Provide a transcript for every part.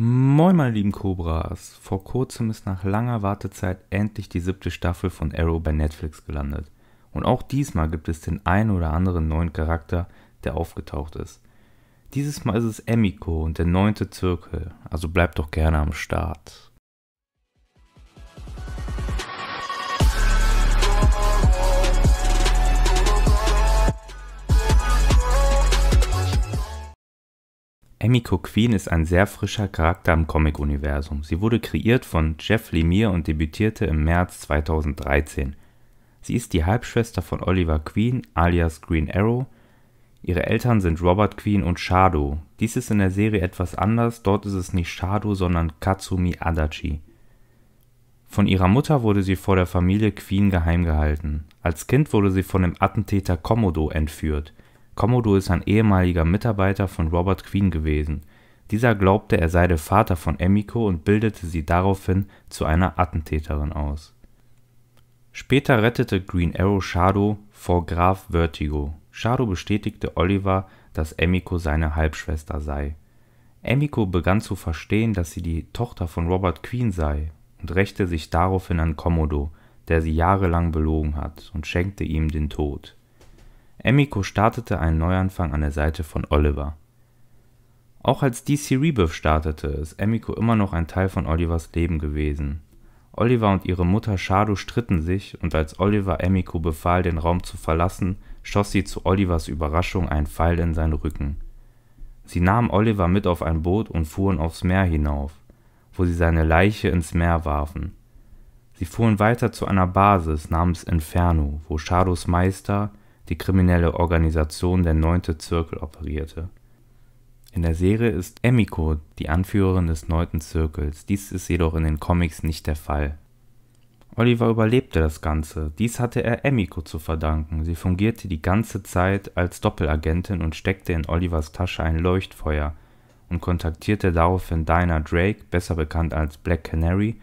Moin meine lieben Cobras. Vor kurzem ist nach langer Wartezeit endlich die siebte Staffel von Arrow bei Netflix gelandet. Und auch diesmal gibt es den einen oder anderen neuen Charakter, der aufgetaucht ist. Dieses Mal ist es Emiko und der neunte Zirkel, also bleibt doch gerne am Start. Emiko Queen ist ein sehr frischer Charakter im Comic-Universum. Sie wurde kreiert von Jeff Lemire und debütierte im März 2013. Sie ist die Halbschwester von Oliver Queen alias Green Arrow. Ihre Eltern sind Robert Queen und Shadow. Dies ist in der Serie etwas anders, dort ist es nicht Shadow, sondern Katsumi Adachi. Von ihrer Mutter wurde sie vor der Familie Queen geheim gehalten. Als Kind wurde sie von dem Attentäter Komodo entführt – Commodo ist ein ehemaliger Mitarbeiter von Robert Queen gewesen. Dieser glaubte, er sei der Vater von Emiko und bildete sie daraufhin zu einer Attentäterin aus. Später rettete Green Arrow Shadow vor Graf Vertigo. Shadow bestätigte Oliver, dass Emiko seine Halbschwester sei. Emiko begann zu verstehen, dass sie die Tochter von Robert Queen sei und rächte sich daraufhin an Commodo, der sie jahrelang belogen hat, und schenkte ihm den Tod. Emiko startete einen Neuanfang an der Seite von Oliver. Auch als DC Rebirth startete, ist Emiko immer noch ein Teil von Olivers Leben gewesen. Oliver und ihre Mutter Shadow stritten sich und als Oliver Emiko befahl, den Raum zu verlassen, schoss sie zu Olivers Überraschung einen Pfeil in seinen Rücken. Sie nahmen Oliver mit auf ein Boot und fuhren aufs Meer hinauf, wo sie seine Leiche ins Meer warfen. Sie fuhren weiter zu einer Basis namens Inferno, wo Shadows Meister die kriminelle Organisation der Neunte Zirkel operierte. In der Serie ist Emiko die Anführerin des Neunten Zirkels, dies ist jedoch in den Comics nicht der Fall. Oliver überlebte das Ganze, dies hatte er Emiko zu verdanken, sie fungierte die ganze Zeit als Doppelagentin und steckte in Olivers Tasche ein Leuchtfeuer und kontaktierte daraufhin Dinah Drake, besser bekannt als Black Canary,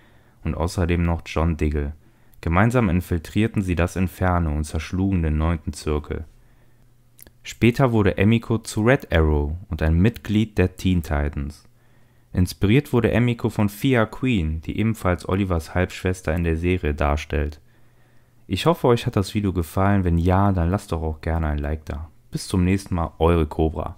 und außerdem noch John Diggle – Gemeinsam infiltrierten sie das Inferno und zerschlugen den Neunten Zirkel. Später wurde Emiko zu Red Arrow und ein Mitglied der Teen Titans. Inspiriert wurde Emiko von Fia Queen, die ebenfalls Olivers Halbschwester in der Serie darstellt. Ich hoffe, euch hat das Video gefallen. Wenn ja, dann lasst doch auch gerne ein Like da. Bis zum nächsten Mal, eure Cobra.